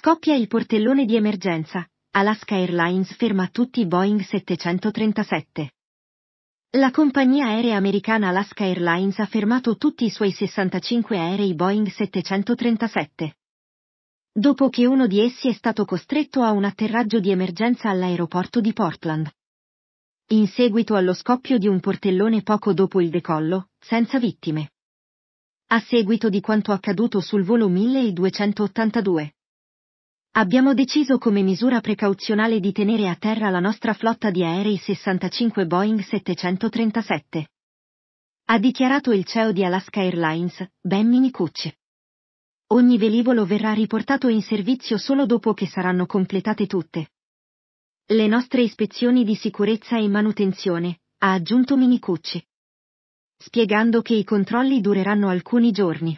Scoppia il portellone di emergenza. Alaska Airlines ferma tutti i Boeing 737. La compagnia aerea americana Alaska Airlines ha fermato tutti i suoi 65 aerei Boeing 737. Dopo che uno di essi è stato costretto a un atterraggio di emergenza all'aeroporto di Portland. In seguito allo scoppio di un portellone poco dopo il decollo, senza vittime. A seguito di quanto accaduto sul volo 1282. Abbiamo deciso come misura precauzionale di tenere a terra la nostra flotta di aerei 65 Boeing 737. Ha dichiarato il CEO di Alaska Airlines, Ben Minicucci. Ogni velivolo verrà riportato in servizio solo dopo che saranno completate tutte. Le nostre ispezioni di sicurezza e manutenzione, ha aggiunto Minicucci. Spiegando che i controlli dureranno alcuni giorni.